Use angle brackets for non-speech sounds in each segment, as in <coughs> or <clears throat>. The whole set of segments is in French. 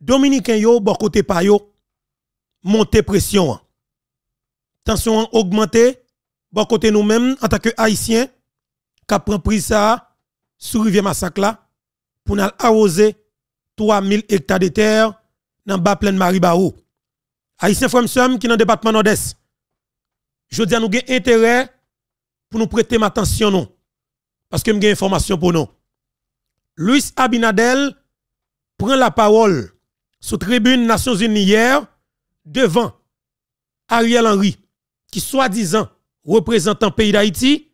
Dominicain yo, bon côté pa yo, monte pression. Hein. Tension a augmenté, bon côté nous-mêmes, en tant que Haïtiens, qui pris pris ça, sous rivière massacre pour nous arroser 3000 hectares de terre dans bas plein Maribao. Haïtiens frères qui dans le département nord-est. Je dis à nous avons intérêt pour nous prêter ma tension non. Parce que nous avons information pour nous. Luis Abinadel prend la parole sous tribune Nations Unies hier devant Ariel Henry, qui soi-disant représentant pays d'Haïti,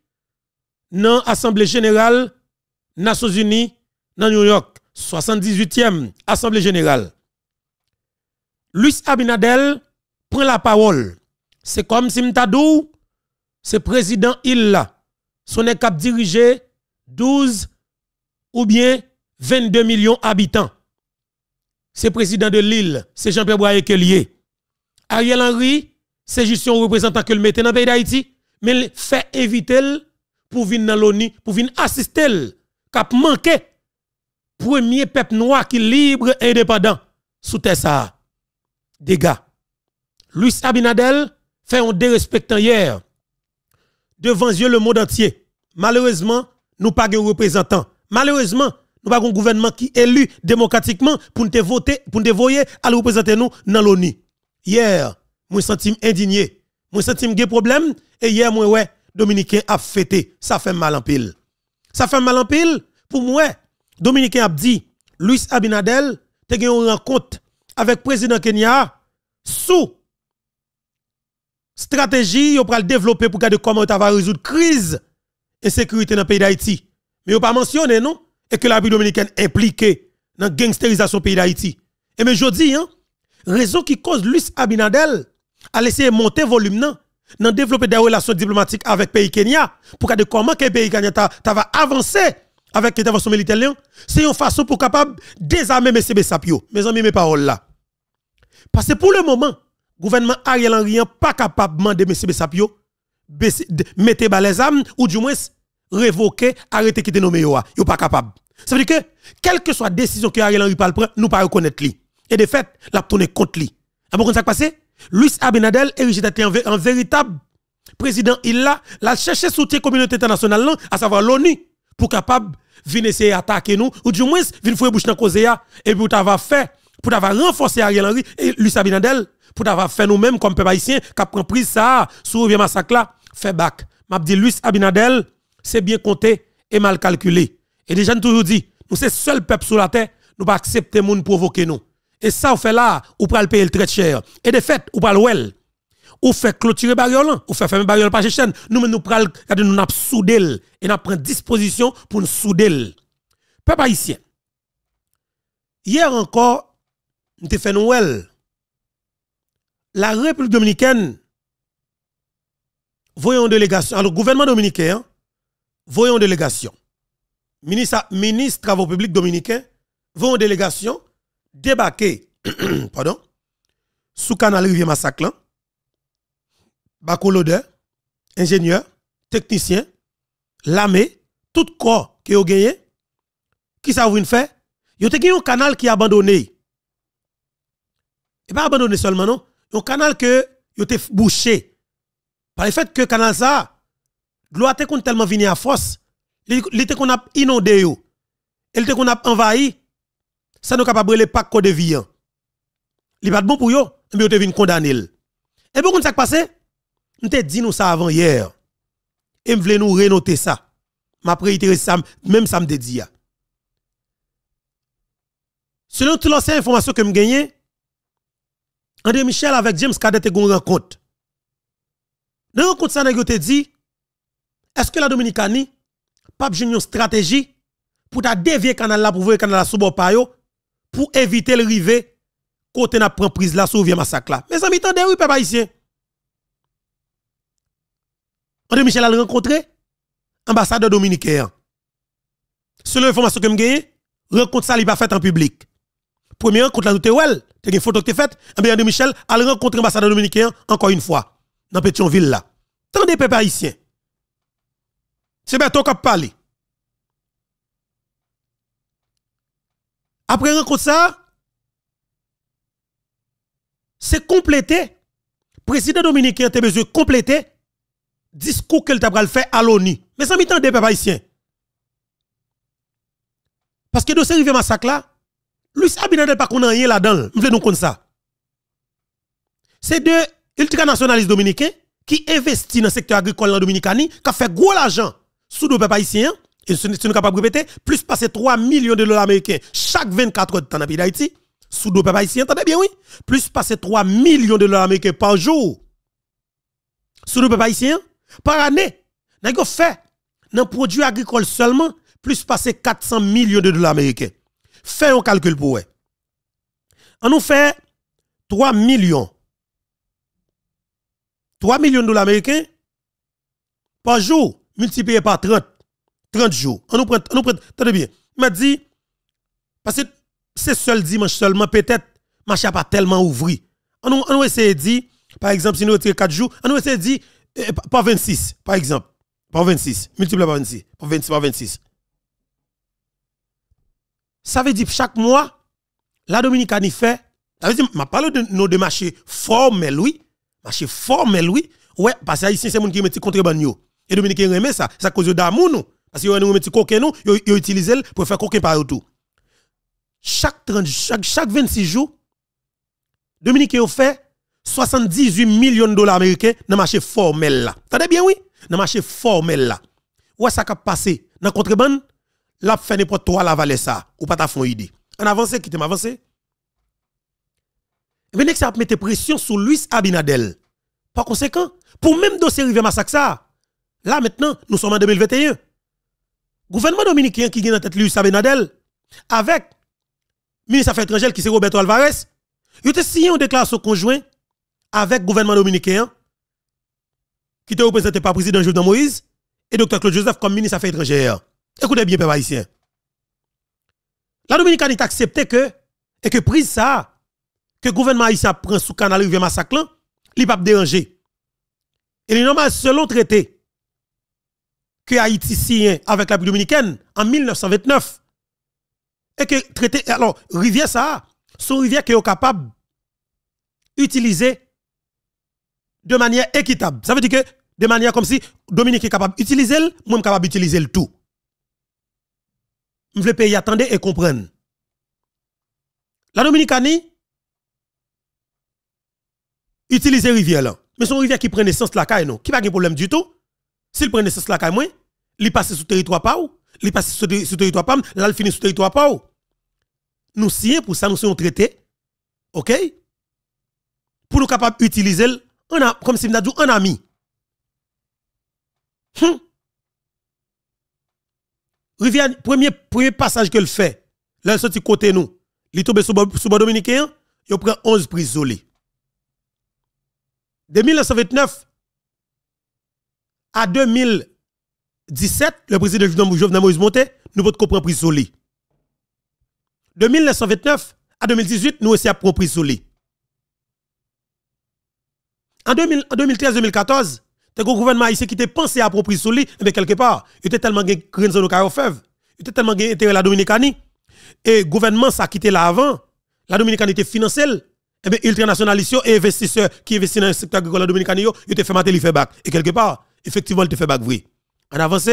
dans l'Assemblée générale Nations Unies dans New York, 78e Assemblée générale. Luis Abinadel prend la parole. C'est comme si Mtadou, c'est président il son cap dirigé 12 ou bien 22 millions d'habitants c'est président de Lille, c'est Jean-Pierre Boyer qui Ariel Henry, c'est juste un représentant que le mettait dans le pays d'Haïti, mais fait éviter pour venir dans l'ONU, pour venir assister cap manqué premier peuple noir qui libre et indépendant sous ça Dégâts. Luis Abinadel fait un dérespectant hier devant Dieu le monde entier. Malheureusement, nous pas représentants. Malheureusement, nous n'avons pas un gouvernement qui est élu démocratiquement pour nous voter, pour nous voyer à nous représenter nous dans l'ONU. Hier, moi senti indigné. Moi senti des problème. et hier moi ouais, Dominicain a fêté. Ça fait mal en pile. Ça fait mal en pile pour moi. Dominicain a dit Luis Abinadel te une rencontre avec le président Kenya sous stratégie pour le développer pour garder comment on va résoudre crise et sécurité dans le pays d'Haïti. Mais on pas mentionné non et que la République dominicaine impliquée dans la gangsterisation pays d'Haïti. Et mais je dis, hein, raison qui cause Luis Abinadel à laisser monter volume dans développer des relations diplomatiques avec le pays Kenya pour de comment que pays Kenya va avancer avec l'intervention militaire hein. c'est une façon pour capable désarmer M. Bessapio. mes amis mes paroles là parce que pour le moment le gouvernement Ariel Henry n'est pas capable de M. Bessapio. mettre mettez les armes ou du moins révoquer arrêter quitter Il n'est hein. pas capable ça veut dire que, quelle que soit la décision que Ariel Henry prend, nous pas reconnaître lui. Et de fait, la tourner contre lui. Ah comprenez ce qui s'est passé? Luis Abinadel érigé un véritable président. Il l'a, l'a cherché soutien communauté internationale, hein, à savoir l'ONU, pour capable venir essayer attaquer nous, ou du moins, venir fouiller bouche dans cause et pour avoir fait, pour t'avoir renforcé Ariel Henry et Luis Abinadel, pour avoir fait nous-mêmes comme peuple haïtien, qui a pris ça, sous le massacre là, fait bac. M'a dit Luis Abinadel, c'est bien compté et mal calculé. Et les gens toujours dit, nous sommes le seul peuple sur la terre, nous pas accepter moun provoquer nous. Et ça, on fait là, ou pral payer le très cher. Et de fait, ou pral well. Ou fait clôturer barrière hein. ou fait fermer barrière par chaîne. Nous, nous pral, nous n'ap soudel et prend des disposition pour nous souder. Peuple haïtien. Hier encore, nous avons fait Noël. La République dominicaine, voyons une délégation, alors gouvernement dominicain, hein, voyons une délégation ministre, ministre Travaux publics dominicain vont en délégation débarquer <clears throat> pardon, sous canal Rivière Massaclan, bacolodeur, ingénieur, technicien, l'armée, tout corps qui vous gagné, qui savent une fait, ils ont un canal qui est abandonné. Et pas abandonné seulement, non. Un canal que été bouché. Par le fait que canal ça, tellement venir à force, l'été qu'on a inondé yo. L'été qu'on a envahi, ça nous capable les pas de vie. Il pas bon pour yo, mais ils te été condamner. Et pourquoi ça passé? On te dit nous ça avant hier. Et voulait nous renoter ça. M'a réitéré ça même ça me dit Selon toute l'ancienne information que me gagné, André Michel avec James Cadet une rencontre. Dans la rencontre ça te dit est-ce que la Dominicanie pas une stratégie pour ta dévier canal là pour voir canal là sous pour éviter le rivet côté n'a prend prise là sous massacre là. Mes amis, tendez oui peuple haïtien. André Michel a rencontré ambassadeur dominicain. Selon l'information que gagne rencontre ça n'est pas fait en public. premier rencontre là où well, tu as une photo que tu faite, fait eh André Michel a rencontré l'ambassadeur dominicain encore une fois dans Pétionville là. Tendez peuple haïtien. C'est toi qui a parlé. Après rencontre ça, c'est complété. Président dominicain a besoin de compléter discours qu'il a fait à l'ONU. Mais ça m'étend des peuple haïtien. Parce que dans ce massacre là, Luis Abinadel pas qu'on a rien là-dedans. Vous nous comme ça. C'est deux ultranationalistes dominicains qui investissent dans le secteur agricole en Dominicanie, qui fait gros l'argent sous le peuple et si nous sommes capables de répéter, plus passer 3 millions de dollars américains chaque 24 heures de temps dans le d'Haïti, sous le peuple haïtien, entendez bien, oui, plus passer 3 millions de dollars américains par jour, sous le peuple par année, nous avons fait, dans le produit agricole seulement, plus passer 400 millions de dollars américains. Fais un calcul pour vous. On nous fait 3 millions. 3 millions de dollars américains par jour multiplié par 30, 30 jours. On nous prend, on nous prend, tenez bien. m'a dit, parce que c'est seul dimanche seulement, peut-être, marché pas tellement ouvri. On nous, on essaie de dire, par exemple, si nous retirons 4 jours, on nous essaie de dire, euh, par 26, par exemple. Par 26, multiplié par 26, par 26, par 26. Ça veut dire chaque mois, la Dominicanie fait, ça veut dire, m'a parle de nos de marchés formel, oui. Marché formel, oui. Ouais, parce que ici, c'est mon qui met contrebande. Et Dominique remet ça. C'est à cause d'amour nous. Parce que remet petit coquin nous, ils utilisent pour faire coquin par tout. Chaque, 30, chaque, chaque 26 jours, Dominique a fait 78 millions de dollars américains dans le marché formel là. T'as bien oui? Dans le marché formel là. Où est-ce qui a passé? Dans le contrebande, la fait n'importe quoi la valait ça. Ou pas ta fond idée. En avance, qui m'avancer? Mais ça a mis pression sur Luis Abinadel. Par conséquent, pour même dossier rivière massacre ça, Là maintenant, nous sommes en 2021. Gouvernement dominicain qui vient en tête Luis Abinadel, avec le ministre des Affaires étrangères qui c'est Roberto Alvarez, il a signé une déclaration conjoint avec le gouvernement dominicain qui était représenté par le président Jovenel Moïse et Dr. Claude Joseph comme ministre des Affaires étrangères. Écoutez bien, Père haïtien. La Dominicaine a accepté que, et que prise ça, que le gouvernement haïtien prend sous canal vient massacre, il ne pas déranger. Et est normal, selon traité, que Haïti avec la République dominicaine en 1929. Et que traité, alors, rivière ça, son rivière qui est capable d'utiliser de manière équitable. Ça veut dire que de manière comme si Dominique est capable d'utiliser le, moi je suis capable d'utiliser le tout. Je veux payer pays attendre et comprendre. La Dominicanie utilise rivière là. Mais son rivière qui prend naissance la caille non, qui pas de problème du tout. S'il prend naissance la il il passe sur le territoire pas ou, il passe sur territoire pas, là, il finit sur territoire pas Nous signons pour ça, nous sommes traités, ok? Pour nous capables d'utiliser, comme si nous avons un ami. Hum. Rivière, premier, premier passage qu'elle fait, là, elle sorti côté nous, il tombe sous le dominicain, il prend 11 prisonniers. De 1929 à 2017, le président Jovenel Moïse Monté, nous avons compris prise De 1929 à 2018, nous aussi avons prise En, 2013-2014, le gouvernement haïtien qui était pensé à prendre Souli, mais quelque part, il était tellement gagné Crenzo Carofev, il était tellement gagné intérêt la Dominicanie, et le gouvernement s'est quitté là avant, la Dominicanie était financière, et eh bien ultranationalistes et investisseurs qui investissent dans le secteur agricole la ils ont fait mater, ils fait Et quelque part, effectivement, il te fait baguer vrai. En avance,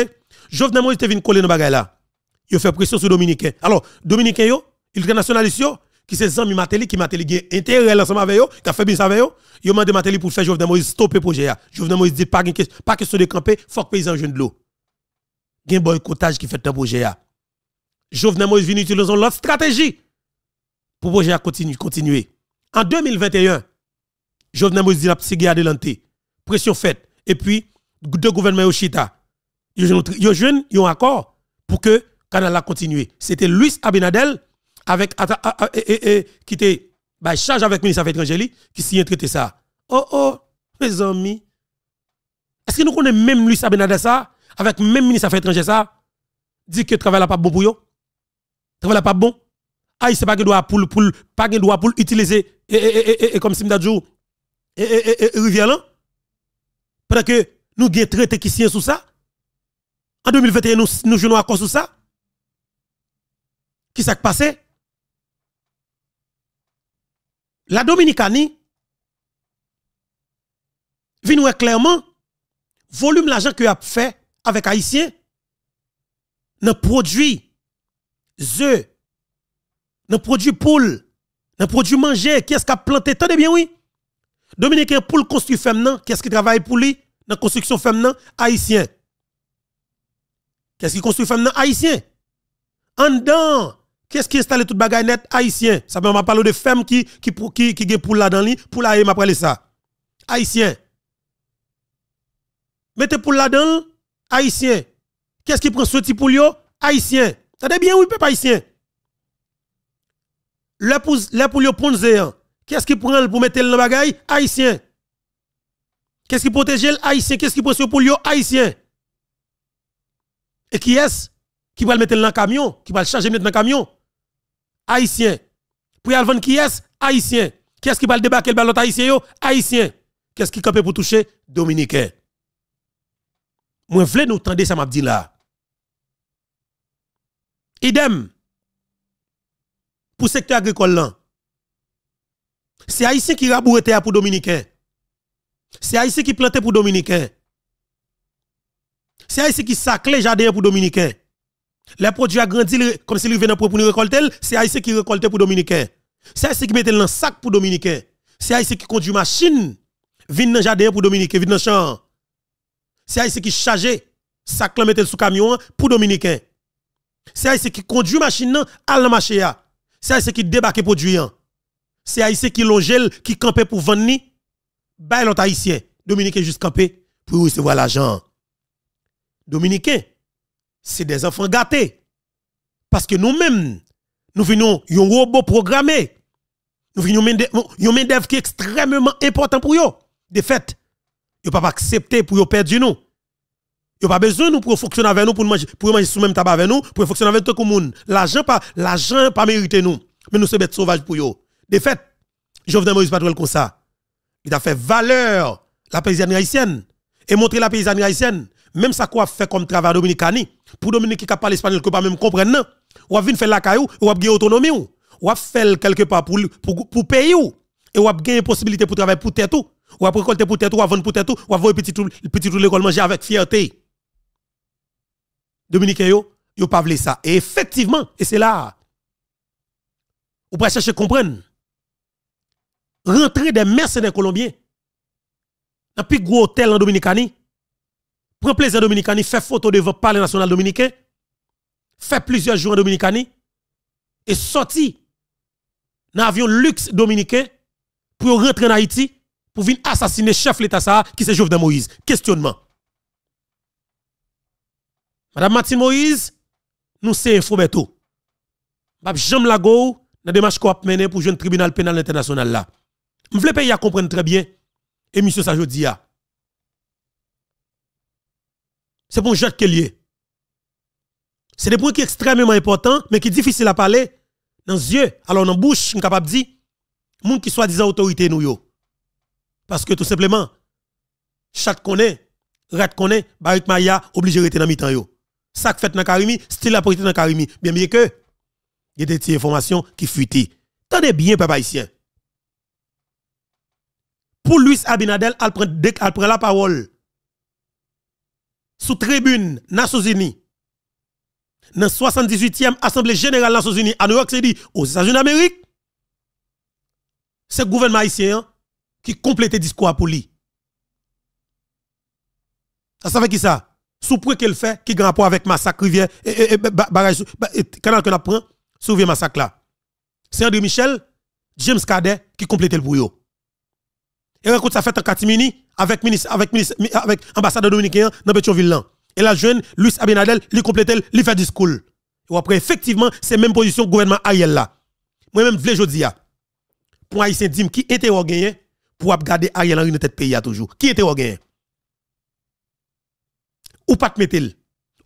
Jovenel Moïse te vient coller dans bagaille là. Il fait pression sur Dominicain. Alors, Dominicain yo, internationaliste yo, qui c'est Zami Mateli, qui Mateli gagne intérêt ensemble avec yo qui a fait ça avec eux. il a demandé Mateli pour faire Jovenel Moïse stopper le projet. Jovenel Moïse dit pas, pas question de camper, faut que paysan jeune de l'eau. Il y a un boycottage qui fait un projet. Jovenel Moïse vient utiliser l'autre stratégie pour le projet continue, continuer. En 2021, Jovenel Moïse dit la de pression faite. Et puis, deux gouvernements au Chita. Ils jeune, ils accord pour que Canal continue. C'était Luis Abinadel avec qui était bah, charge avec le ministre des Affaires qui s'y traité ça. Oh oh, mes amis. Est-ce que nous connaissons même Luis Abinadel ça avec même ministre des Affaires étrangères ça dit que travail là pas bon pour eux. Travail là pas bon. Ah, c'est pas que doit pour pour pas que doit pour utiliser comme Simdadjou et, et, et, Parce que nous avons traité qui sur sous ça. En 2021, nous, jouons à cause sous ça. Qui s'est passé? La Dominicanie vient clairement volume l'argent que a fait avec Haïtien dans produit œufs, dans produit poule, dans produit manger, qui est-ce qui a planté tant de bien oui? Dominicain poule construit femme qui est-ce qui travaille pour lui? la construction femme haïtien. Qu'est-ce qui construit femme haïtien? En dedans, qu'est-ce qui installe toute bagaille net haïtien? Ça m'a parlé de femme qui qui qui qui pour là dans pour là m'a parlé ça. Haïtien. Mettez pour là dedans haïtien. Qu'est-ce qui prend ce petit yo haïtien. de bien oui peuple haïtien. Le pour le Qu'est-ce qui prend pour mettre le bagaille haïtien. Qu'est-ce qui protège les Haïtiens Qu'est-ce qui protège pour les Haïtiens Et qui est-ce qui va le mettre dans le camion Qui va le charger dans le camion Haïtien. Pour y vendre qui est Haïtien. Qui est-ce qui va le débarquer le balot Haïtien Haïtien. Qu'est-ce qui capable pour toucher Dominicain. Moi, je nous tendre ça m'a dit là. Idem. Pour le secteur agricole là. C'est Haïtien qui raboure terre pour Dominicain. C'est Haïti qui plantait pour Dominicains. C'est Haïti qui sacle jardin pour Dominicains. Les produits a grandi comme s'ils venaient pour nous récolter, c'est Haïti qui récolte pour Dominicains. C'est Haïti qui mettait dans sac pour Dominicains. C'est Haïti qui conduit machine, vient dans jardin pour Dominicains, vient dans champ. C'est Haïti qui chargeait sac mettait sous camion pour Dominicains. C'est Haïti qui conduit machine à la marché. C'est Haïti qui débarque produit. C'est Haïti qui longe, qui campait pour vendre Bay l'autre haïtien, Dominicain juste campé pour recevoir l'argent. Dominique c'est des enfants gâtés. Parce que nous-mêmes, nous venons yon robot programmé. Nous venons un main qui est extrêmement important pour eux. De fait, ils ne pas accepter pour perdre nous. Ils pas besoin nous pour fonctionner avec nous, pour manger, pour manger sous même tabac avec nous, pour fonctionner avec tout le monde. L'argent pas, l'argent pas mérité nous. Mais nous sommes bêtes sauvages pour eux. De fait, Jovenel Moïse pas comme ça. Il a fait valeur la paysanne haïtienne et montrer la paysanne haïtienne. Même ça qu'on a fait comme travail dominicani. Pour Dominique qui parle espagnol, que pas même comprendre, ou a venir faire la caillou, ou a gagné autonomie, ou a faire quelque part pour, pour, pour pays, ou a gagner possibilité pour travailler pour tête, ou a récolter pour tête, ou a vendre pour tête, ou a voir petit tout, petit tout l'école manger avec fierté. Dominicain, yo, yo pas ça. Et effectivement, et c'est là, ou pas chercher comprendre. Rentrer des mercenaires colombiens. Dans le plus gros hôtel en Dominicanie. Prendre plaisir Dominicanie Faire photo devant le palais national dominicain. fait plusieurs jours en Dominicanie. Et sorti dans l'avion luxe dominicain pour rentrer en Haïti pour venir assassiner chef de l'État ça qui se de Moïse. Questionnement. Madame Mathieu Moïse, nous c'est Je Bab la Lago, dans démarche qu'on a menée pour le tribunal pénal international là. Je veux pas pays à comprendre très bien. Et monsieur ça, je dis, c'est pour Jacques est. C'est des points qui sont extrêmement importants, mais qui sont difficiles à parler dans les yeux. Alors, dans la bouche, je suis capable de dire, gens qui soit disant autorité nous Parce que tout simplement, chaque connaît, rat connaît, Barik Maya obligé de rester dans le temps yo. Ça fait dans Karimi, style la politique dans Karimi. Bien bien que, il y a des informations qui fuitent. Tenez bien, papa ici pour Luis Abinadel, elle prend, la parole. Sous tribune, Nations Unies. Dans la 78e Assemblée Générale Nations Unies, à New York c'est dit aux États-Unis d'Amérique. C'est le gouvernement haïtien qui complète le discours pour lui. Ça, ça fait qui ça? Sous point qu'elle fait, qui a rapport avec massacre rivière, et, canal que a pris, sur massacre là. C'est André Michel, James Cadet qui complète le bouillot. Et rencontre sa fait en Katimini avec ministre avec ministre avec dominicain dans Petionville. Et la jeune Luis Abinadel lui complète lui fait discours. Et après effectivement c'est même position gouvernement Ariel là. Moi même je veux dire, Pour haïtien qui était pour garder Ariel en dans tête pays à toujours. Qui était Ou pas te mettre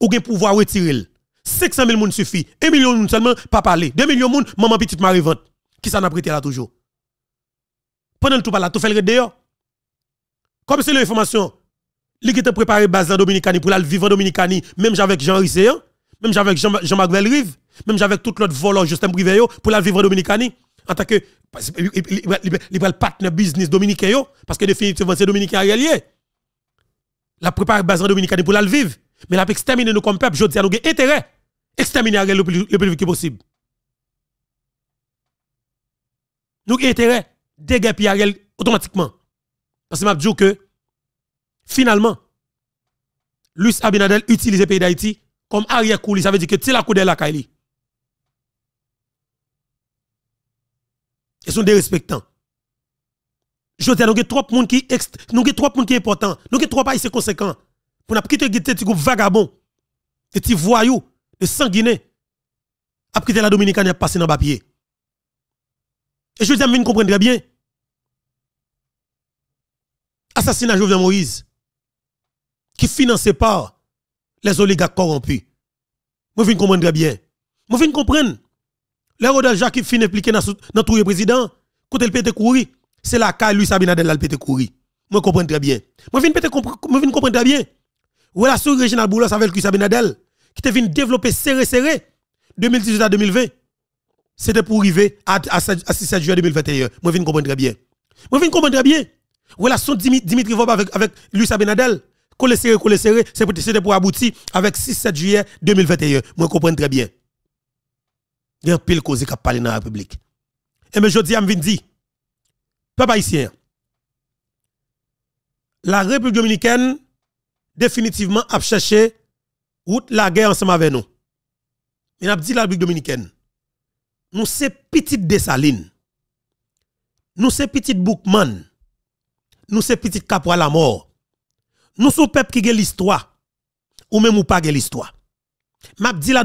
ou gen pouvoir retirer 500 000 moun suffit, 1 million moun seulement pas parler, 2 millions moun maman petite Marie vente. Qui s'en a prêté là toujours? pendant tout là, tout fait le dehors. Comme c'est l'information, li qui te préparé base en Dominicani pour la vivre en Dominicani, même j'avais Jean Risséan, même avec Jean-Marc Velrive, même avec tout l'autre volant Justin Briveyo pour aller vivre en Dominicani, en tant que le partner business dominicain, parce que définitivement c'est Dominicain allié. La préparé base en Dominicani pour la vivre, mais la exterminer nous comme peuple, je dis à nous intérêt, exterminer le plus vite possible. Nous intérêt dégâts Pierre automatiquement. Parce que m'a dit que finalement, Luis Abinadel utilise le pays d'Haïti comme arrière coulisse. Ça veut dire que c'est la coude la Kaili. Ils sont dérespectants. Je dis, nous avons trop de monde qui nous avons trois monde qui important, nous avons trop de conséquents. Pour nous quitter petit groupe vagabond vagabond voyou petits voyous, des après quitter la Dominicaine est passé dans le papier. Et Joseph vous comprendre très bien. Assassinat Jovenel Moïse, qui finançait par les oligarques corrompus. je viens comprendre très bien. je viens comprendre. Le Jacques qui finit impliqué dans, tout le président, quand il pète courir, c'est la de lui Sabinadel qui pété courir. Moi, je comprends très bien. je viens comprendre très bien. Relation régionale Boulos avec Louis Sabinadel, qui te vient développer serré, serré, 2018 à 2020 c'était pour arriver à, 6 7 juillet 2021. Moi, je comprendre très bien. Moi, je comprendre très bien. Relation Dimitri Vob avec, avec Luis Abinadel, collé serré, serré, c'était pour aboutir avec 6-7 juillet 2021. Moi, je comprends très bien. Il y a un pile cause qui a parlé dans la République. Et eh mais je dis à Mvindi, papa ici. la République dominicaine définitivement a cherché route la guerre ensemble avec nous. Il a dit la République dominicaine nous sommes petites desalines, Nous sommes petites bookman Nous c'est petite à la mort. Nous sommes peuple qui a l'histoire. Ou même ou pas l'histoire. M'a dit la,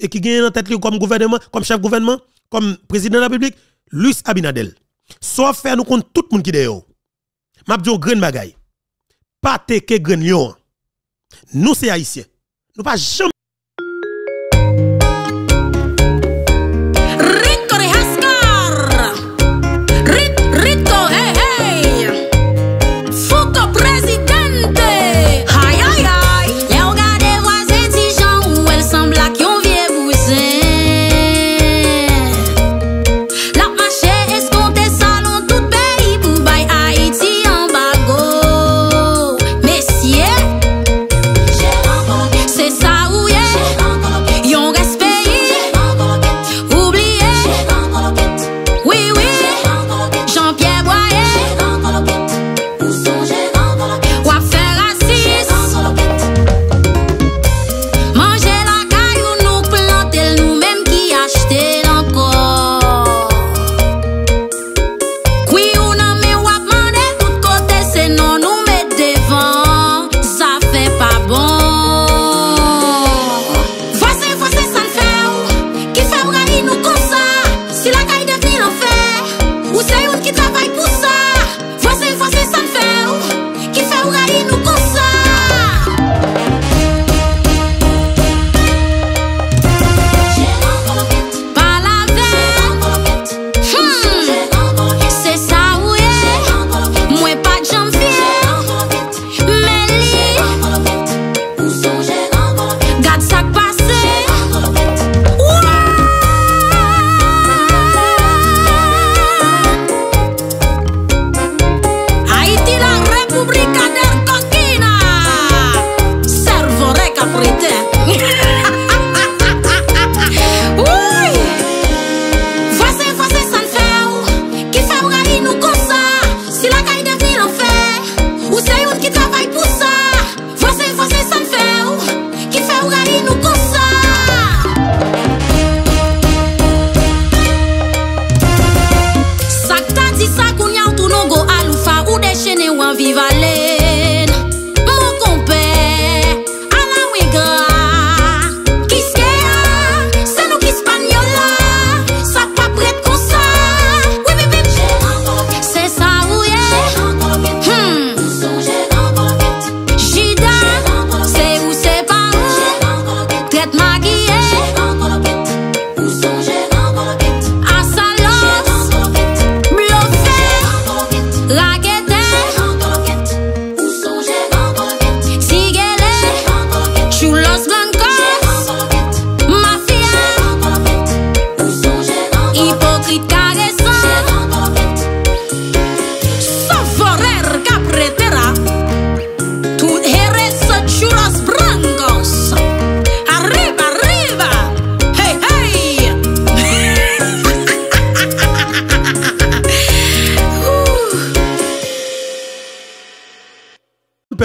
Et qui gagne en tête comme gouvernement, comme chef gouvernement, comme président de la République, Luis Abinadel. soit faire nous compte tout le monde qui est M'a dit au bagay. Pas te que grand Nous c'est haïtiens. Nous pas jamais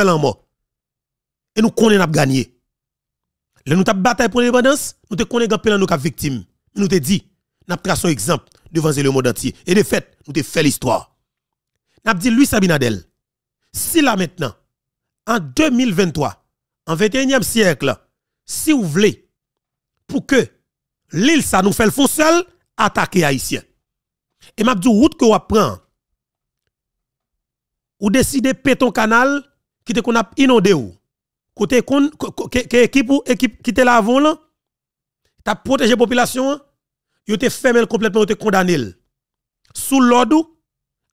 en mort. Et nous connaissons gagné. Là, nous avons bataille pour l'indépendance, nous te connaissons nous cap victime. Nous te dit, nous tracé un exemple devant le monde entier. Et de fait, nous te fait l'histoire. Nous dit lui Sabinadel si là maintenant, en 2023, en 21e siècle, si vous voulez, pour que l'île ça nous fait le fond seul, attaquer Haïtien. Et m'a dit route que vous prenez, ou décidez péton canal qui te qu'on a inondé ou côté qu'on que équipe ou équipe qui te l'avant là t'a protégé population yo te fermé complètement yo te condamné sous l'ordre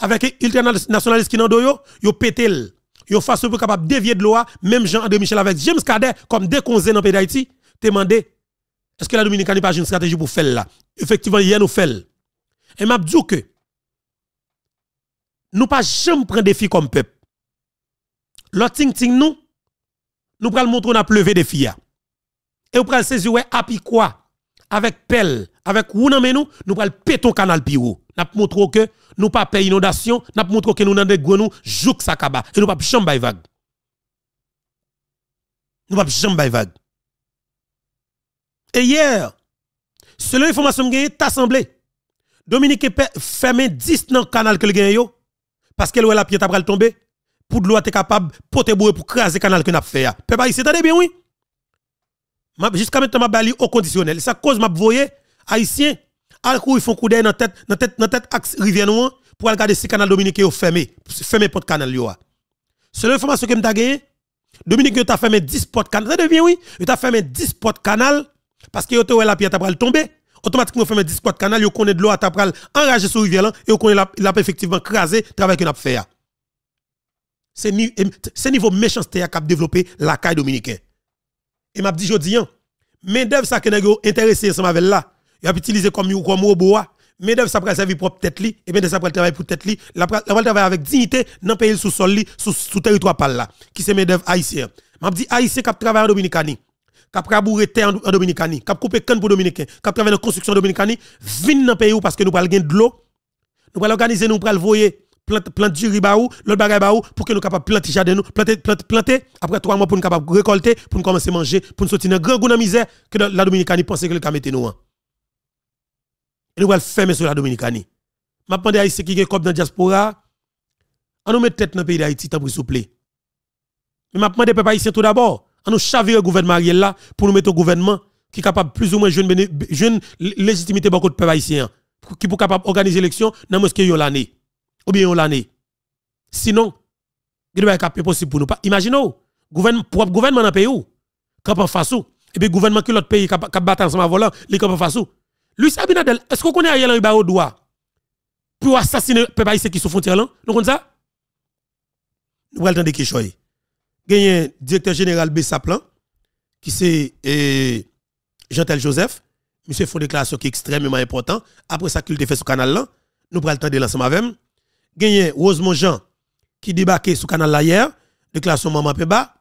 avec internationaliste qui n'en ils yo pété yo façon pour capable dévier de loi même Jean André Michel avec James Cadet comme déconzé dans pays d'Haïti te demandé est-ce que la Dominicaine n'a pas une stratégie pour faire là effectivement hier nous fait et m'a dit que nous pas jamais prendre défi comme peuple l'autre ting ting nous, nous pral montrer a pleuvé des filles. Et nous pral saisir ouais api quoi avec pelle, avec ou nan nous, e prenons pral péton canal piro. N'a montre que nous pas payer inondation, n'a montre que nous nan de gros nous jouk sakaba et nous pas bay vague. Nous pas bay vague. Et hier, selon l'information que t'assemblé. Dominique fermé 10 dans le canal que le yo, parce qu'elle avons la pied après le tomber pour l'eau, t'es capable de porter pour craser le canal que n'a fait fait. Peuple haïtien, t'as bien, oui. Jusqu'à maintenant, je aller au conditionnel. Ça cause m'a voyé haïtien. Al ils font coup d'œil dans tête dans tête dans tête axe rivière noire pour regarder si canal dominicain fermé fermé porte canal yo. C'est l'information que m'ta gagné, Dominique yo t'a fermé 10 portes canal. Ça bien, oui, Il t'a fermé 10 portes canal parce que yo te la pierre t'a pral tomber. Automatiquement fermé 10 portes canal, yo connaît de l'eau t'a pral enrager sur rivière et yo la, la effectivement craser travail que n'a fait. C'est niveau méchanceté qui a développé la caille dominicaine. Et m'a dit jodi hein, mais d'œuvre ça qui intéressés intéressé ensemble là, il a utilisé comme comme robot, ah. mais d'œuvre ça pour servir propre tête li et bien ça pour travailler pour tête li, la travailler avec dignité dans pays sous sol li, sous territoire par là, qui c'est mes d'œuvre haïtien. M'a dit haïtien qui travaille en Dominicanie Qui rabouré terre en Dominicanie, cap couper canne pour Dominicain, qui travailler dans construction Dominicanie, vinn dans pays parce que nous parlons de l'eau. Nous pral organiser, nous pral voyer plante, du riz baou, l'autre bagay baou, pour que nous capable planter jardin nous, planter, planter, planter. Après trois mois pour nous puissions récolter, pour nous commencer à manger, pour nous sortir dans grand goût misère que la Dominicanie pensait que le mettre nous en. Hein. Et nous allons fermer sur la Dominicanie. Maintenant, les à qui qui est dans la diaspora, on nous met tête dans le pays d'Haïti, tant pour souple. Mais Maintenant, les peuple haïtien tout d'abord, on nous chavire le gouvernement Ariel là pour nous mettre au gouvernement qui est capable plus ou moins jeune, jeune légitimité beaucoup de peuple haïtien, qui est capable d'organiser l'élection dans ce que l'année ou bien l'année. Sinon, il va pas possible pour nous. Imaginez, gouvernement, propre gouvernement dans pays où, quand on face et eh puis gouvernement qui l'autre pays qui bat ensemble volant, les camp en face Lui, Abinadel, est-ce qu'on connaît Ariel Henry au droit pour assassiner les pays qui sont frontière là? Nous connaissons ça? Nous allons Il y a un directeur général Bessaplan, qui c'est eh, Jean-Tel Joseph, monsieur font déclaration qui est extrêmement important. Après ça, qu'il fait sur canal là, nous prenons le temps de l'ensemble avec Genye Rosemont Jean qui débarquait sur canal là hier, déclaration maman Peba.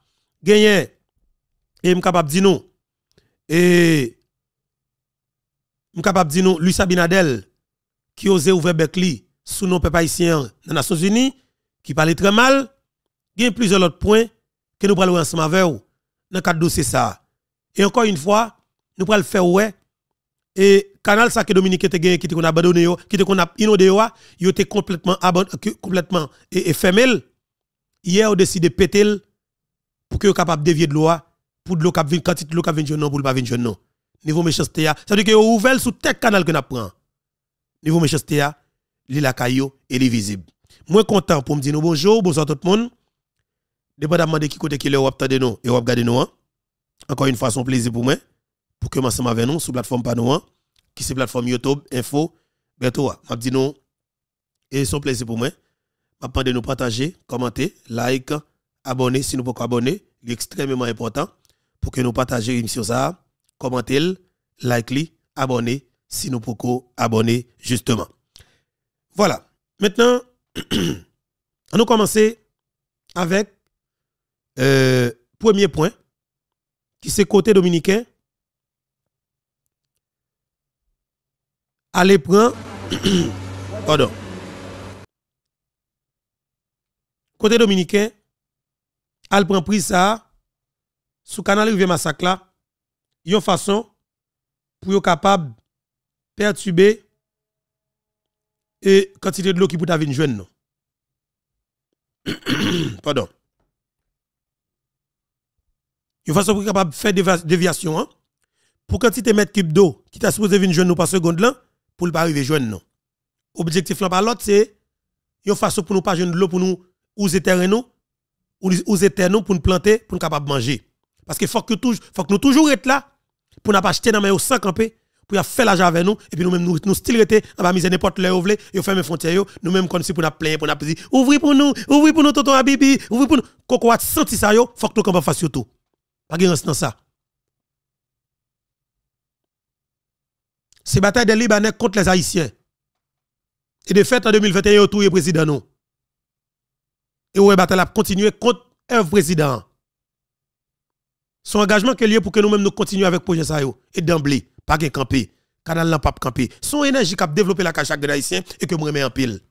Gagnent et capable de dire Et capable de dire non, qui osait ouvrir Berkeley sous nos de dans les Nations Unies qui parlait très mal. Gagné plusieurs autres points que nous parlons ensemble avec vous dans cadre dossiers ça. Et encore une fois, nous le faire ouais et canal ça que Dominique te gagné qui te qu'on a abandonné qui te qu'on a inondé yo yo était complètement euh, complètement et, fermé hier on décidé péter pour que capable dévier de l'eau pour de l'eau cap vient quantité de l'eau cap vient non pour pas venir non niveau méchanceté ça veut dire que yo ouvert sous tête canal que n'a prend niveau méchanceté li la caillou et li visible moi content pour me dire bonjour bonsoir tout le monde dépendamment de qui côté qui le ou attendez nous et ou regarder nous hein. encore une fois son plaisir pour moi pour que commencer avec nous sur la plateforme Panouan, qui c'est plateforme YouTube, Info, Betoa. Je dis non, et son plaisir pour moi. Je de nous partager, commenter, like, abonner si nous pouvons abonner. C'est extrêmement important pour que nous partagions l'émission ça. like likez, abonnez si nous pouvons abonner justement. Voilà. Maintenant, <clears throat> on nous commencer avec le euh, premier point qui c'est côté dominicain allez prendre <coughs> pardon côté dominicain elle prend pris ça sous canal rivière massacre là une façon pour être capable perturber et quantité de l'eau qui peut venir jeune <coughs> pardon une façon pour capable de faire des déviations. Hein? pour quantité mètre cube d'eau qui t'a supposé venir jeune par seconde là pour ne pas arriver jeune non. Objectif là par l'autre c'est une façon pour nous pas jeune de l'eau pour nous user terrain nous user terre nous pour nous planter pour nous capable manger. Parce que faut que faut que nous toujours être là pour n'a pas acheter dans main sans camper pour faire l'argent avec nous et puis nous même nous nous style rester on va miser n'importe là où et fermer frontières nous même comme si pour nous plein pour nous ouvrir pour nous ouvrir pour nous tonton habibi ouvrir pour nous coco on senti ça yo faut que nous capable faire tout. Pas dans ça. c'est bataille des Libanais contre les Haïtiens. Et de fait, en 2021, tout le président non Et ouais, bataille a continué contre un président. Son engagement est lié pour que nous-mêmes nous continuions avec le projet ça et d'emblée, pas qu'un camper, canal n'a pas camper. Son énergie qui a développé la cache de Haïtiens et que moi en pile.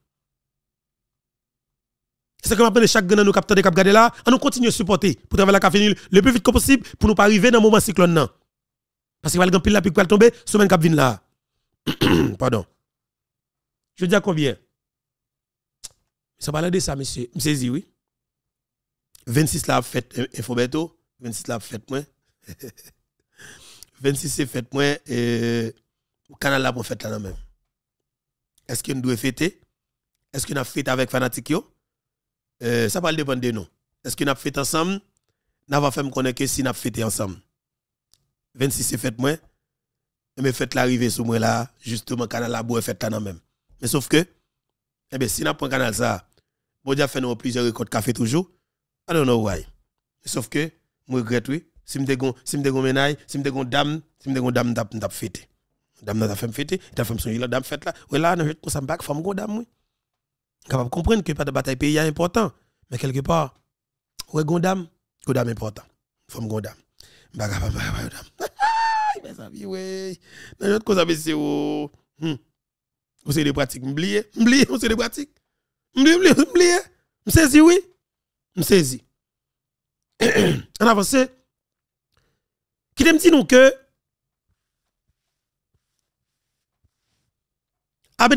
C'est que m'appelle chaque gagnant nous capteur de cap garder là, nous continuer à supporter pour travailler la cafinil le plus vite que possible pour nous pas arriver dans le moment cyclone parce qu'il va le pile la pique va tomber, semaine qui vient là. <clears throat> Pardon. Je dis à combien Ça va de ça, monsieur. Monsieur sais, oui. 26 la fête Infoberto. 26 la fête moi. 26 c'est fête moi. Et canal là pour fête là même. Est-ce que doit fêter Est-ce qu'on a avons fêté avec fanatique euh, Ça va dépendre de nous. Est-ce qu'on a fête ensemble Nous faire fait connaître que si on a fêté ensemble. 26 c'est moi. moins mais fait l'arrivée sur moi là justement canal la boue fait là non même mais sauf que eh bien si n'a pas canal ça bon déjà fait nous plusieurs records café toujours I don't know why sauf que moi regrette oui si me dégon si me dégon menaille si me dégon dame si me dégon dame dame fêté dame n'a femme fêter t'a fait son dame fête là ouais là non je comme ça back femme go dame oui capable comprendre que pas de bataille pays est important mais quelque part dame, gondam dame, important femme dame. Baga papa madame Ben ça ouais. nan notre cause avec se au on se des pratiques M'blie. m'oublier, on des oui. En avance qui te dit nous que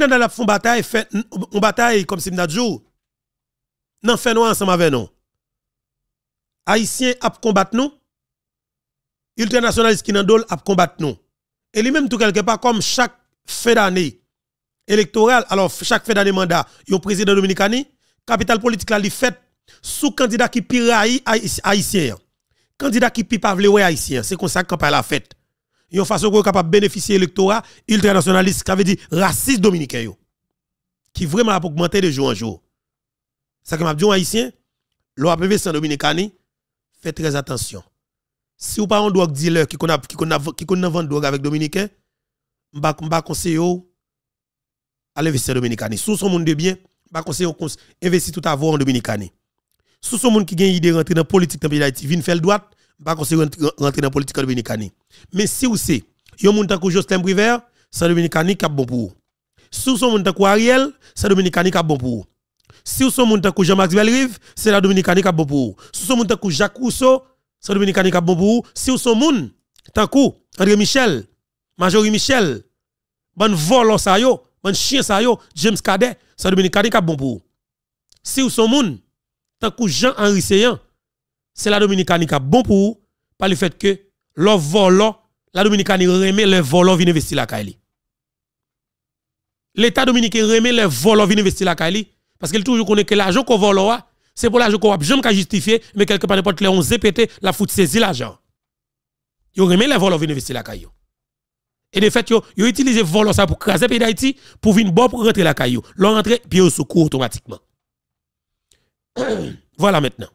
dalap font bataille, fait on bataille comme si nous Nan Nous faisons ensemble avec nous. Haïtiens a combattre nous ultranationaliste qui d'ol à combattre nous. Et lui-même, tout quelque part, comme chaque fin d'année électorale, alors chaque fin d'année mandat, il y a un président dominicani, capital politique la il fait sous candidat qui pire haïtien. Candidat qui pipa vle haïtien, c'est comme ça qu'on la fête. une façon qu'on capable bénéficier électorat ultranationaliste, qui veut dire raciste dominicain qui vraiment a augmenté de jour en jour. Ça que m'a dit haïtien, l'OAPV sans dominicani, fait très attention. Si vous pas un drogue dealer qui connaît qui connaît qui connaît vendre drogue avec dominicain, m'pa conseille conseiller à investir dominicain. Sous son monde de bien, conseille conseiller investir tout à en dominicain. Sous son monde qui gagne idée rentrer dans politique dans pays d'Haïti, vinn faire droite, m'pa conseiller rentrer dans politique dominicain. Mais si vous c'est yo moun tankou Justin Briver, c'est dominicain qui a bon pour vous. Si son moun tankou Ariel, c'est dominicain qui a bon pour vous. Si vous sont moun tankou Jean-Max Belrive, c'est la dominicaine qui a bon pour vous. Si vous sont moun tankou Jacques Rousseau, la Dominicani qui bon pour si vous sont moun tant coup André Michel Majorie Michel bon volo ça yo bon chien ça yo James Cadet la dominicain qui bon pour si vous son moun tant coup Jean Henri Seyan, c'est la dominicaine qui bon pour par le fait que le volo la dominicaine remet le volo vient investir la Kaili l'état dominicain remet le volo vient investir la Kaili parce qu'il toujours connaît que l'argent qu'on vole c'est pour l'argent qu'on a jamais justifier, mais quelque part n'importe les on pété la foutre, saisi l'argent. Yo remet les vols venir investir la caillou. Et de fait, yo, yo utilisé vol ça pour craser pays d'Haïti pour venir bon pour rentrer la caillou. L'on rentre puis au secours automatiquement. <clears throat> voilà maintenant.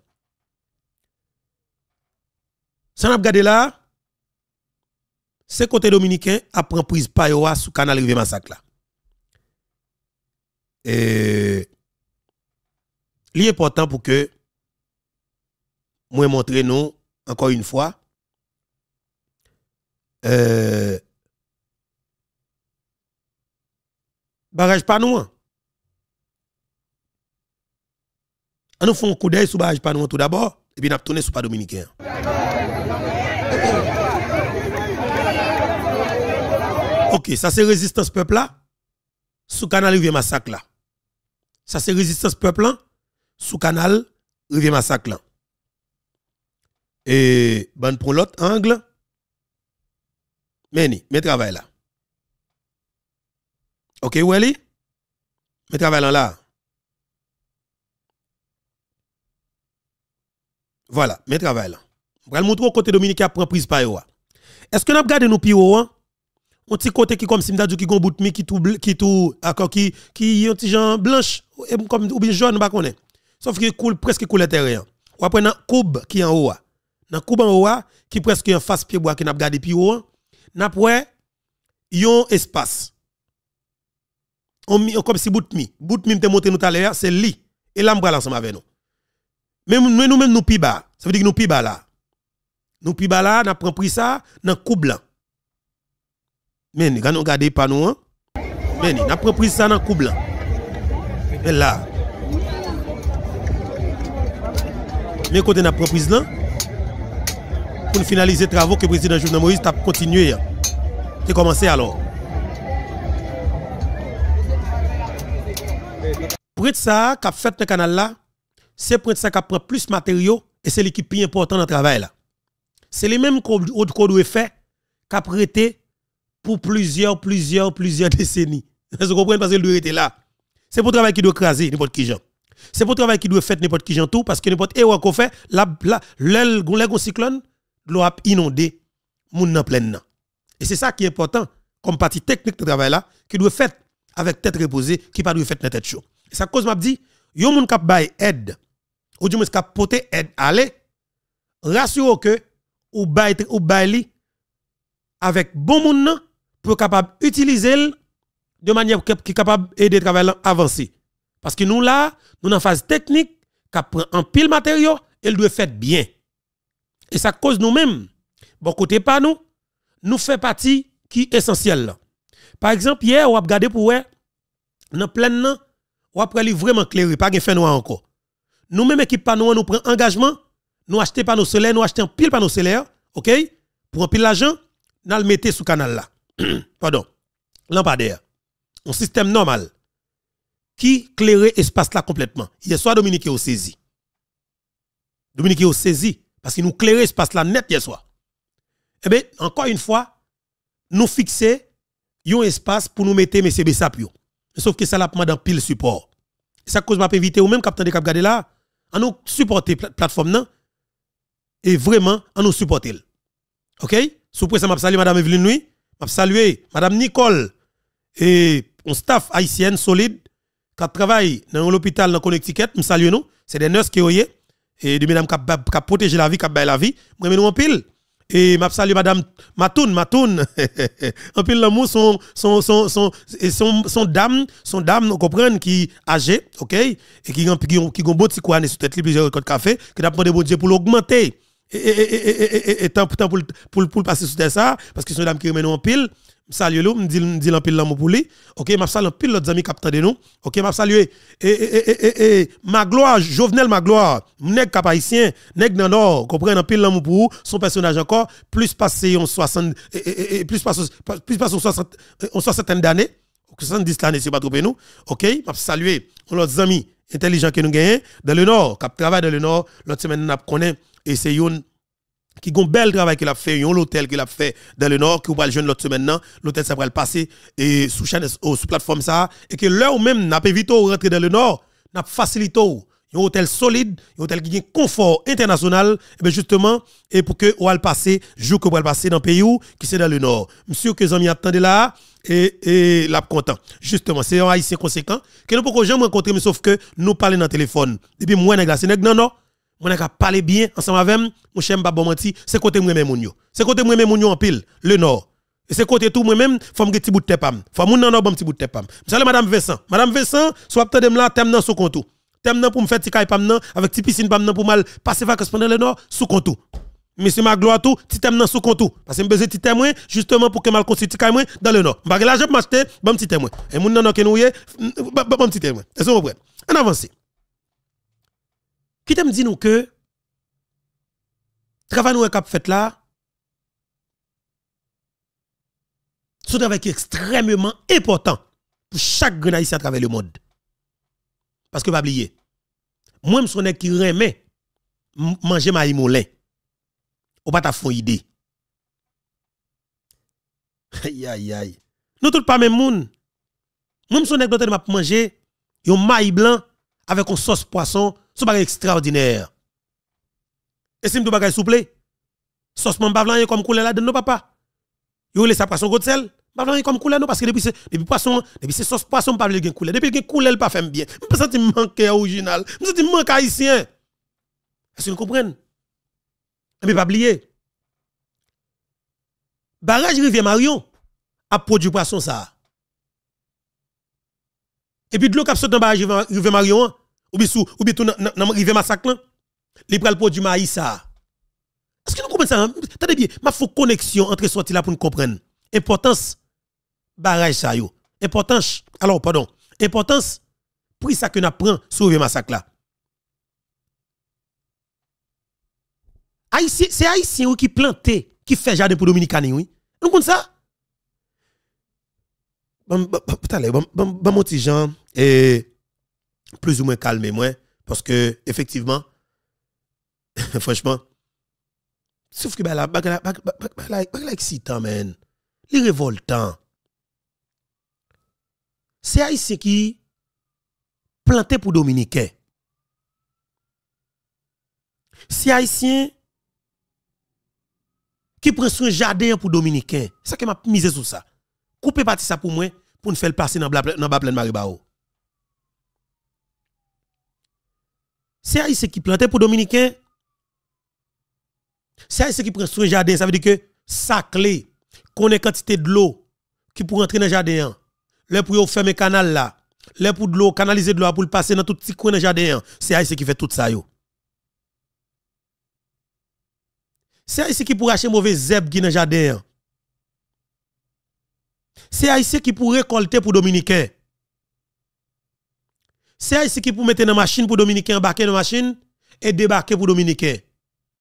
Ça n'a regardé là. C'est côté dominicain a pris prise par sous canal de massacre là. Et il est important pour que moi montrer nous encore une fois euh, barrage nous hein. on nous font un coup d'œil sur barrage nous hein, tout d'abord et puis on a sur pas dominicain hein. OK ça c'est résistance peuple là sous canal rivière massacre là ça c'est résistance peuple là sous canal, rivière massacre là. Et ben pour l'autre angle. mène met travail là. OK, où est travail là. Voilà, met travail là. On va montrer au côté Dominique a prend prise par Est-ce que nous regardé nos pio hein? Un petit côté qui comme si dit qui gon bout mi qui tout qui tout qui qui un petit gens blanche comme ou bien jaune pas connait Sauf qu'il coule presque coule le hein. Ou après, dans coube qui est en haut. Hein. Dans coube en haut, hein, qui presque en face pied bois qui n'a pas gardé plus haut. N'a il y a un espace. On, on, comme si Bout mi m'a monté nous tout à l'heure, c'est lui. Et là, on va ensemble avec nous. Mais nous, même mêmes nous plus bas. Ça veut dire que nous plus bas là. Nous plus bas là, nous avons pris ça dans le coup blanc. Mais nous regardez pas nous. Hein? Mais n'a avons pris ça dans le coup blanc. là, Mais côté n'a prise là, pour finaliser les travaux que le président Jovenel Moïse a continué. C'est hein. commencé alors. Print ça qui a fait le canal là, c'est pour ça qui pris plus de matériaux et c'est l'équipe plus important dans le travail là. C'est les mêmes codes qu'on fait a prêté pour plusieurs, plusieurs, plusieurs <laughs> décennies. Vous comprenez parce que doit était là. C'est pour le travail qui doit craser n'importe qui genre. C'est pour le travail qui doit fait n'importe qui tout parce que n'importe quoi eh, qu'on fait, la la le cyclone, l'eau a inondé, monde en pleine. Et c'est ça qui est important, comme partie technique de travail là, qui doit fait avec tête reposée, qui pas doit faire dans tête chaud. Et ça cause m'a dit, yon moun kap bay aide, ou du moins kap pote aide aller, rassure que, ou bay, ou bay avec bon monde nan, pour capable utiliser de manière qui capable le travail avancer. Parce que nous là, nous en phase technique, qui prend un pile matériaux, elle doit faire bien. Et ça cause nous-mêmes, bon côté pas nous, nous fait partie qui est essentielle. Par exemple, hier, on a regardé pour nous dans plein on a pris vraiment clair, pas de noir encore. Nous-mêmes, équipe pas nous, prenons engagement, nous achetons nos solaires, nous achetons pile nos solaires, ok? Pour un pile l'argent, nous le mettons sous canal là. <clears throat> Pardon. Lampadaire. Un système normal qui clairait espace là complètement. Hier soir, Dominique est saisi. Dominique est saisi parce qu'il nous clairait espace là net hier soir. Eh bien, encore une fois, nous fixer un espace pour nous mettre M. Bessapio. Sauf que ça l'a pas dans pile support. ça cause m'a invité ou même capitaine de Cap là, à nous supporter la plateforme là et vraiment à nous supporter. OK Sous ça m'a salué Mme Evelyne Nui, m'a salué madame Nicole et mon staff haïtienne solide qui travaille dans l'hôpital dans Connecticut, me salue nous, c'est des nurses qui oyé et des mesdames qui a protégé la vie, qui a la vie. Moi, je en pile. Et m'a salue madame Matoun, Matoun. en pile l'amour son son son son son dame, son dame, on comprend qui âgé, OK? Et qui qui qui gon bon petit coin sur tête, plusieurs de café, que d'a prendre bon Dieu pour l'augmenter. Et et et et et et temps pour le pour passer sous ça parce que ces dames qui remet nous en pile salue lui, me dit me pile l'amour pour lui. OK, m'a salue pile l'autre ami capitaine de nous. OK, m'a salue et et et et ma gloire, Jovenel ma gloire, nèg cap haïtien, nèg le nord, en pile l'amour pour son personnage encore plus passé en 60 et, plus passé plus passé en 60 euh, en 60 d'années. 70 l'année c'est pas trop nous. OK, m'a salue l'autre ami intelligent que nous gagnons dans le nord, cap travaille dans le nord, l'autre semaine n'a connaît et c'est une qui ont un bel travail qu'il a fait, un y l'hôtel qu'il a fait dans le nord, qui va le jeune l'autre semaine, l'hôtel ça va le passer et sous chaîne, euh, plateforme ça, et que là même, n'a pas vite rentrer dans le nord, n'a pas facilité un hôtel solide, un hôtel qui a un confort international, et eh bien justement, et pour que on le passer, jour que on passé passer dans le pays où, qui c'est dans le nord. Monsieur que Zami attendez là, et, et là content. Justement, c'est un haïtien conséquent, que nous pouvons jamais rencontrer, mais sauf que nous parlons dans le téléphone. Depuis moi, nous pas dans non, non mon a parler bien ensemble avec mon cher pas bon menti c'est côté moi même yo c'est côté moi même yo en pile le nord et c'est côté tout moi même faut me petit bout de tête pam faut mon nan bon petit bout de tête pam salut madame Vincent madame Vincent soit tande là thème dans son compte thème nan pour me faire petit caille pam nan avec petit piscine pam nan pour mal passer vacances pendant le nord sous compte Monsieur Magloire tout, petit thème dans sous compte Parce que me besoin de témoin, justement, pour que mal construit petit témoin dans le nord. Bagage je m'acheter, bon petit témoin. Et mon nan, que nous y bon petit témoin. Est-ce que vous comprenez? En avance. Qui te dit nous que travail nous cap fait là c'est travail qui est extrêmement important pour chaque grenadier à travers le monde. Parce que pas oublier. Moi je suis qui remet manger maï moulin. Ou pas ta fond idée. <laughs> Aïe aïe aïe. Nous tout pas même monde. Moi je suis qui m'a manger yon maï blanc avec une sauce poisson, c'est pas extraordinaire. Et si me bagay souple, sauce man est comme couleur là nos papa. Yo sa poisson gros sel, bavlan comme couleur non parce que depuis depuis poisson, depuis c'est sauce poisson pas vle couleur. Depuis gen couleur pas fait bien. Me senti manque original, me senti manque haïtien. Est-ce que vous comprenez Mais pas oublier. Barrage rivière Marion a produit poisson ça. Et puis de l'eau qui a dans barrage rivière Marion ou bien ou bien tout dans rivière Massacre là, les le produit maïs ça. Est-ce que nous comprenons ça hein? Attendez bien, ma faut connexion entre sorti là pour nous comprendre. Importance barrage ça yo. Importance alors pardon, importance pour ça que nous prend sur le Massacre là. c'est haïtien qui plantait, qui fait jardin pour dominicain oui. Nous comprenons ça bon Jean plus ou moins calmé moi parce que effectivement <laughs> franchement sauf que la bon bon excitant les révoltants c'est haïtien qui planté pour dominicain c'est haïtien qui prend soin jardin pour dominicain ça qui m'a misé sur ça couper partie ça pour moi pour nous faire passer dans dans pleine Maribao. C'est Haïtien qui plantait pour Dominicain. C'est Haïtien qui prend soin jardin, ça veut dire que sa clé qu'on ait quantité de l'eau qui pour entrer dans le jardin. Là pour fermer canal là, là pour de l'eau canaliser de l'eau pour le passer dans tout petit coin dans le jardin. C'est Haïtien qui fait tout ça C'est Haïtien qui pour acheter mauvais zèbre qui dans jardin. C'est ici qui pour récolter pour Dominicain. C'est ici qui pour mettre dans machine pour Dominicain, embarquer dans machine et débarquer pour Dominicain.